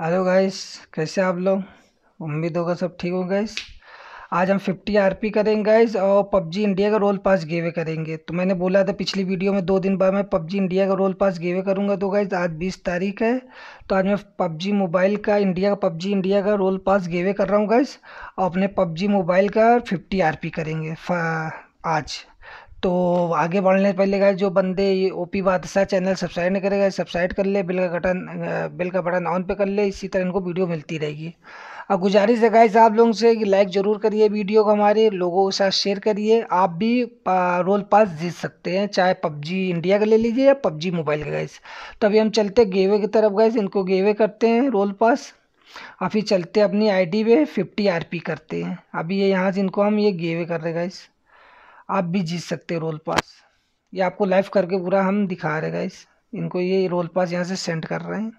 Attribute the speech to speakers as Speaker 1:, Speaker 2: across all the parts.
Speaker 1: hello guys कैसे आप लोग उम्मीद होगा सब ठीक हो गाइस आज हम 50 आरपी करेंगे गाइस और पबजी इंडिया का रोल पास गेवे करेंगे तो मैंने बोला था पिछली वीडियो में दो दिन बाद मैं पबजी इंडिया का रोल पास गेवे करूँगा तो गाइस आज 20 तारीख है तो आज मैं पबजी मोबाइल का इंडिया का पबजी इंडिया का रोल पास गेवे कर रहा हूँ गाइस और अपने पबजी मोबाइल का फिफ्टी आर करेंगे आज तो आगे बढ़ने से पहले गाइस जो बंदे ये ओपी बादशाह चैनल सब्सक्राइब नहीं करेगा सब्सक्राइब कर ले बिल का बटन बिल का बटन ऑन पे कर ले इसी तरह इनको वीडियो मिलती रहेगी और गुजारिश है गाइस आप लोगों से कि लाइक ज़रूर करिए वीडियो को हमारे लोगों के साथ शेयर करिए आप भी रोल पास जीत सकते हैं चाहे पबजी इंडिया का ले लीजिए या पबजी मोबाइल का गाइस तो अभी हम चलते गेवे की तरफ गाइस इनको गेवे करते हैं रोल पास और फिर चलते अपनी आईडी पे आर आरपी करते हैं अभी ये यहाँ से इनको हम ये गेवे कर रहे हैं गाइस आप भी जीत सकते हो रोल पास ये आपको लाइव करके पूरा हम दिखा रहे गाइस इनको ये रोल पास यहाँ से सेंड कर रहे हैं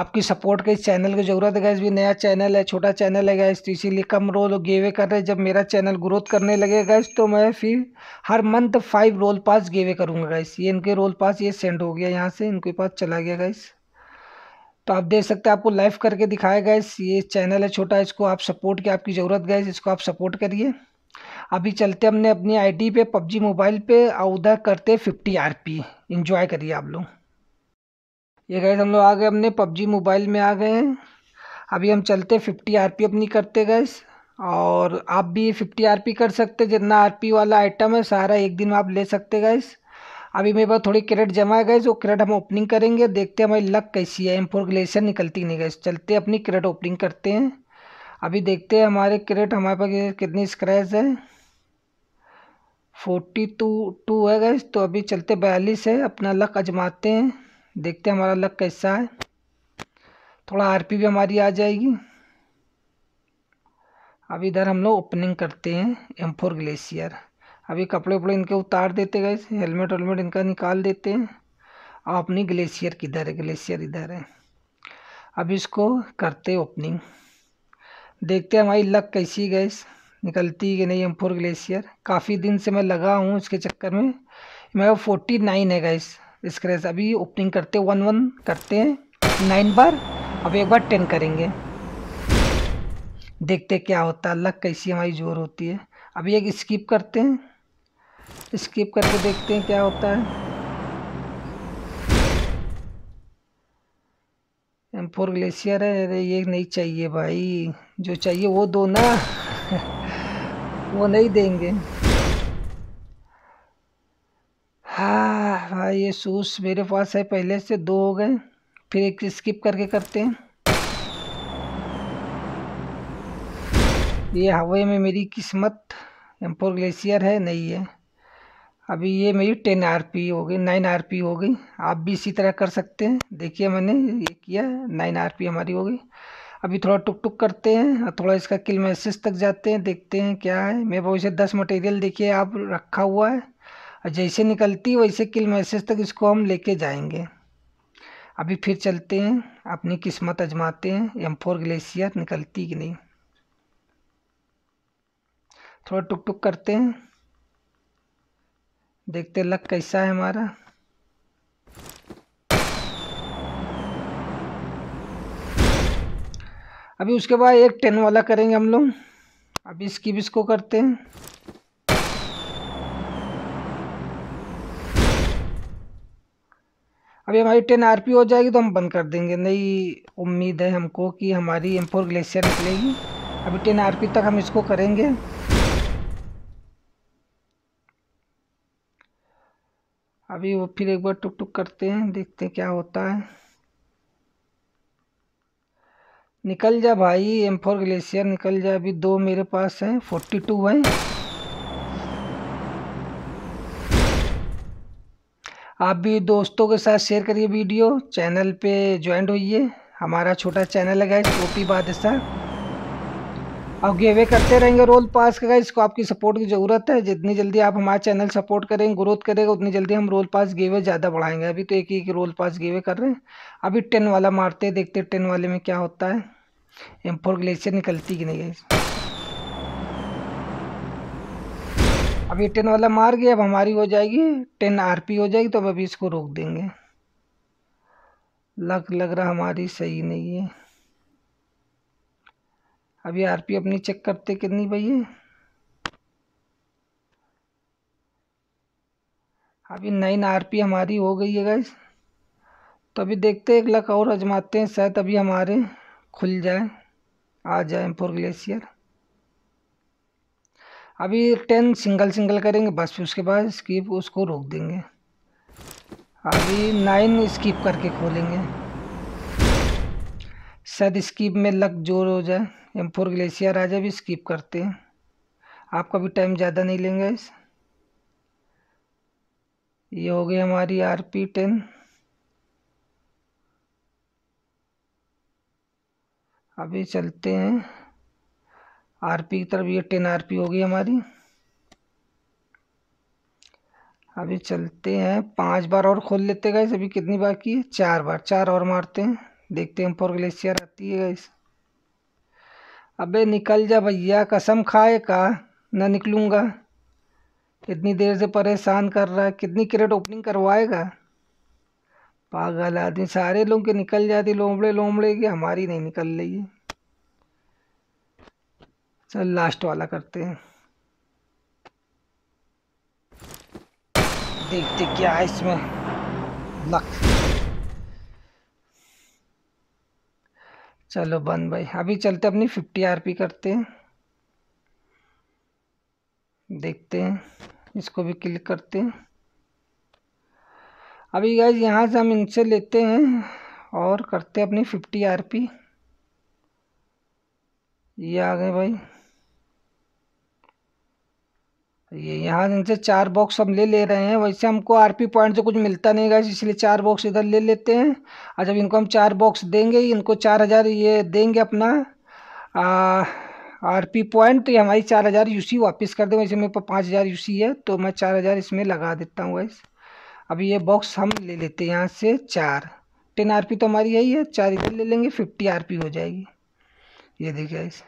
Speaker 1: आपकी सपोर्ट के इस चैनल की ज़रूरत है गैस भी नया चैनल है छोटा चैनल है गैस तो इसीलिए कम रोल गेवे कर रहे हैं जब मेरा चैनल ग्रोथ करने लगेगा इस तो मैं फिर हर month five royale pass giveaway करूँगा गैस ये इनके रोल पास ये सेंड हो गया यहाँ से इनके पास चला गया गैस तो आप देख सकते हैं आपको लाइव करके दिखाया गैस ये चैनल है छोटा इसको आप सपोर्ट की आपकी ज़रूरत गैस इसको आप सपोर्ट करिए अभी चलते हमने अपनी आईडी पे पबजी मोबाइल पे और उधर करते फिफ्टी आर पी इंजॉय करिए आप लोग ये गए हम लोग आ गए अपने पबजी मोबाइल में आ गए हैं अभी हम चलते फिफ्टी आर पी अपनी करते गए और आप भी फिफ्टी आर पी कर सकते जितना आर पी वाला आइटम है सारा एक दिन आप ले सकते गए अभी मेरे पास थोड़ी क्रेड जमा है गए वो क्रेड हम ओपनिंग करेंगे देखते हैं हमारी लक कैसी है एम फोर ग्लेशियर निकलती नहीं गए चलते अपनी क्रेड ओपनिंग करते हैं अभी देखते हैं हमारे क्रेड हमारे पास कितनी स्क्रैच है फोर्टी टू टू है गई तो अभी चलते बयालीस है अपना लक अजमाते हैं देखते हैं हमारा लक कैसा है थोड़ा आरपी भी हमारी आ जाएगी अब इधर हम लोग ओपनिंग करते हैं एम फोर ग्लेशियर अभी कपड़े उपड़े इनके उतार देते गए हेलमेट वेलमेट इनका निकाल देते हैं और अपनी ग्लेशियर किधर है ग्लेशियर इधर है अब इसको करते ओपनिंग देखते हैं हमारी लक कैसी गैस निकलती कि नहीं एम्फोर ग्लेशियर काफ़ी दिन से मैं लगा हूँ इसके चक्कर में मेरा फोर्टी नाइन है गाइस स्क्रैच अभी ओपनिंग करते वन वन करते हैं नाइन बार अब एक बार टेन करेंगे देखते क्या होता है लक कैसी हमारी जोर होती है अभी एक स्किप करते हैं स्किप करके देखते हैं क्या होता है एम फोर ग्लेशियर है अरे ये नहीं चाहिए भाई जो चाहिए वो दो ना वो नहीं देंगे हाँ भाई ये शूज़ मेरे पास है पहले से दो हो गए फिर एक स्किप करके करते हैं ये हवाई में मेरी किस्मत एम्पोर ग्लेशियर है नहीं है अभी ये मेरी टेन आर पी हो गई नाइन आर पी हो गई आप भी इसी तरह कर सकते हैं देखिए मैंने ये किया नाइन आर पी हमारी हो गई अभी थोड़ा टुक टुक करते हैं और हाँ, थोड़ा इसका किल मैसेज तक जाते हैं देखते हैं क्या है मेरे पास इसे दस मटेरियल देखिए आप रखा हुआ है और जैसे निकलती वैसे किल मैसेज तक इसको हम लेके जाएंगे अभी फिर चलते हैं अपनी किस्मत आजमाते हैं एम फोर ग्लेशियर निकलती कि नहीं थोड़ा टुक टुक करते हैं देखते लक कैसा है हमारा अभी उसके बाद एक टेन वाला करेंगे हम लोग अभी स्किप इसको करते हैं अभी हमारी टेन आर हो जाएगी तो हम बंद कर देंगे नई उम्मीद है हमको कि हमारी एम फोर ग्लेशियर निकलेगी अभी टेन आर तक हम इसको करेंगे अभी वो फिर एक बार टुक टुक करते हैं देखते हैं क्या होता है निकल जा भाई एम फोर ग्लेशियर निकल जा अभी दो मेरे पास हैं फोर्टी टू हैं आप भी दोस्तों के साथ शेयर करिए वीडियो चैनल पे ज्वाइन होइए हमारा छोटा चैनल है गाइस टोपी बादशाह और गेवे करते रहेंगे रोल पास का इसको आपकी सपोर्ट की ज़रूरत है जितनी जल्दी आप हमारा चैनल सपोर्ट करेंगे ग्रोथ करेगा उतनी जल्दी हम रोल पास गेवे ज़्यादा बढ़ाएंगे अभी तो एक ही रोल पास गेवे कर रहे हैं अभी टेन वाला मारते देखते टेन वाले में क्या होता है एम फोर ग्लेशियर निकलती कि नहीं गई अब ये टेन वाला मार गया अब हमारी हो जाएगी टेन आरपी हो जाएगी तो अब अभी इसको रोक देंगे लग लग रहा हमारी सही नहीं है अभी ये आरपी अपनी चेक करते कितनी भैया अभी नाइन आरपी हमारी हो गई है गैस तो अभी देखते हैं एक लक और अजमाते हैं शायद अभी हमारे खुल जाए आ जाए एम्पोर ग्लेशियर अभी टेन सिंगल सिंगल करेंगे बस फिर उसके बाद स्कीप उसको रोक देंगे अभी नाइन स्कीप करके खोलेंगे शायद स्कीप में लक जोर हो जाए एम फोर ग्लेशियर आ जाए भी स्कीप करते हैं आपका भी टाइम ज़्यादा नहीं लेंगे इस ये हो गई हमारी आर पी टेन अभी चलते हैं आर पी की तरफ ये टेन आर पी होगी हमारी अभी चलते हैं पांच बार और खोल लेते गए अभी कितनी बाकी है चार बार चार और मारते हैं देखते हैं फोर ग्लेशियर आती है गाइस अबे निकल जा भैया कसम खाए का ना निकलूँगा इतनी देर से परेशान कर रहा है कितनी क्रेट ओपनिंग करवाएगा पागल आदमी सारे लोग के निकल जाती लोमड़े लोमड़े की हमारी नहीं निकल रही है चल लास्ट वाला करते हैं देखते क्या है इसमें लक चलो बंद भाई अभी चलते अपनी फिफ्टी आरपी करते हैं देखते हैं इसको भी क्लिक करते हैं अभी गाइज यहाँ से हम इनसे लेते हैं और करते हैं अपनी फिफ्टी आर पी ये आ गए भाई ये यहाँ इनसे चार बॉक्स हम ले ले रहे हैं वैसे हमको आरपी पॉइंट से कुछ मिलता नहीं गाइज इसलिए चार बॉक्स इधर ले लेते हैं और जब इनको हम चार बॉक्स देंगे इनको चार हज़ार ये देंगे अपना आरपी पॉइंट तो ये हमारी चार हज़ार सी वापस कर देंगे वैसे मेरे पास पाँच हज़ार सी है तो मैं चार हज़ार इसमें लगा देता हूँ गाइज़ अब ये बॉक्स हम ले लेते हैं यहाँ से चार टेन आर पी तो हमारी यही है चार इधर ले लेंगे फिफ्टी आर पी हो जाएगी ये देखिए इस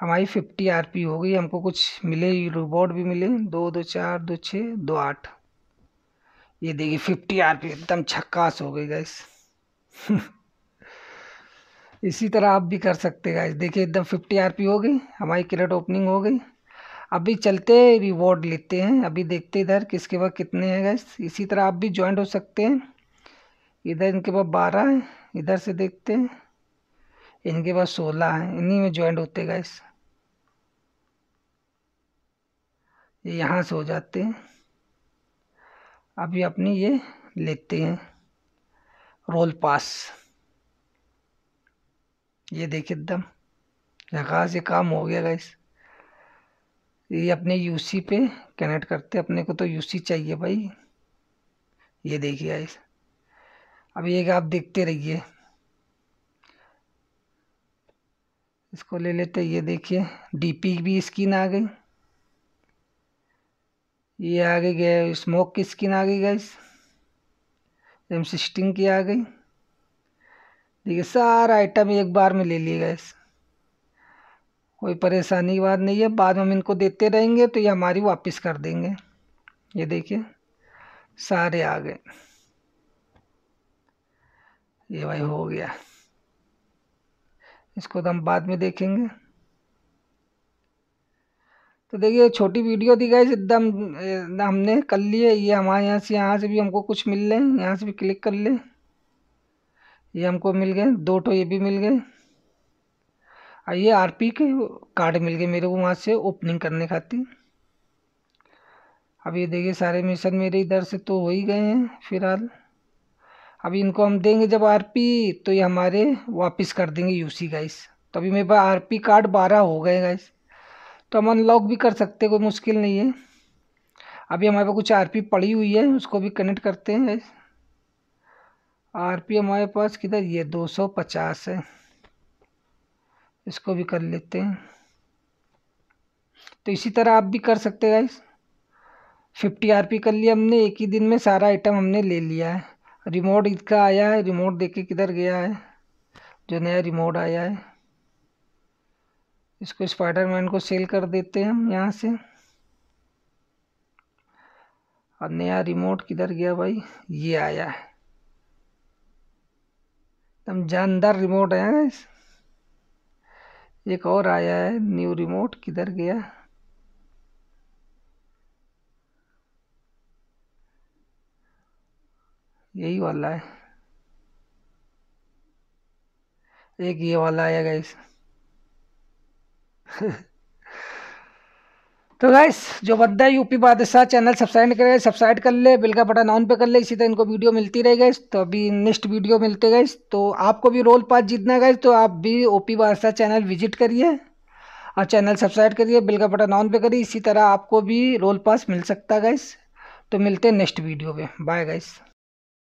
Speaker 1: हमारी फिफ्टी आर पी हो गई हमको कुछ मिले रिबॉर्ड भी मिले दो दो चार दो छः दो आठ ये देखिए फिफ्टी आर पी एकदम छक्कास हो गई गैस इसी तरह आप भी कर सकते गाइस देखिए एकदम फिफ्टी आर पी हो गई हमारी क्रेट ओपनिंग हो गई अभी चलते रिवॉर्ड लेते हैं अभी देखते इधर किसके पास कितने हैं गैस इसी तरह आप भी ज्वाइंट हो सकते हैं इधर इनके पास बारह है इधर से देखते हैं इनके पास सोलह है इन्हीं में ज्वाइंट होते गैस ये यहाँ से हो जाते हैं अभी अपनी ये लेते हैं रोल पास ये देखिए एकदम जगह से काम हो गया गैस ये अपने यूसी पे कनेक्ट करते अपने को तो यूसी चाहिए भाई ये देखिए गाइस अब ये आप देखते रहिए इसको ले लेते ये देखिए डीपी भी स्किन आ गई ये आ गई गए स्मोक की स्किन आ गई गई एम सिक्सटीन की आ गई देखिए सारा आइटम एक बार में ले लिए गए कोई परेशानी की बात नहीं है बाद में हम इनको देते रहेंगे तो ये हमारी वापस कर देंगे ये देखिए सारे आ गए ये भाई हो गया इसको तो हम बाद में देखेंगे तो देखिए छोटी वीडियो दी गई एकदम हमने कर लिए ये हमारे यहाँ से यहाँ से भी हमको कुछ मिल रहे हैं यहाँ से भी क्लिक कर ले ये हमको मिल गए दो टो ये भी मिल गए हाँ, ये आर पी के कार्ड मिल गए मेरे को वहाँ से ओपनिंग करने खातिर अब ये देखिए सारे मिशन मेरे इधर से तो हो ही गए हैं फिलहाल अभी इनको हम देंगे जब आरपी तो ये हमारे वापस कर देंगे यूसी गाइस तो अभी मेरे पास आरपी कार्ड बारह हो गए गाइस तो हम अनलॉक भी कर सकते कोई मुश्किल नहीं है अभी हमारे पास कुछ आरपी पड़ी हुई है उसको भी कनेक्ट करते हैं गाइस आरपी हमारे पास किधर ये पचास है इसको भी कर लेते हैं तो इसी तरह आप भी कर सकते हैं इस फिफ्टी आर पी कर लिया हमने एक ही दिन में सारा आइटम हमने ले लिया है रिमोट इसका आया है रिमोट देख के किधर गया है जो नया रिमोट आया है इसको स्पाइडरमैन को सेल कर देते हैं हम यहाँ से और नया रिमोट किधर गया भाई ये आया है एकदम जानदार रिमोट आया है इस एक और आया है न्यू रिमोट किधर गया यही वाला है एक ये वाला आया गया तो गाइस जो बद्दा यूपी बादशाह चैनल सब्सक्राइब करे करेगा सब्सक्राइब कर ले बिल का बटन ऑन पे कर ले इसी तरह इनको वीडियो मिलती रही गाइस तो अभी नेक्स्ट वीडियो मिलते गए तो आपको भी रोल पास जीतना गए तो आप भी ओपी बादशाह चैनल विजिट करिए और चैनल सब्सक्राइब करिए बिल का बटन ऑन पे करिए इसी तरह आपको भी रोल पास मिल सकता गाइस तो मिलते हैं नेक्स्ट वीडियो में बाय गाइस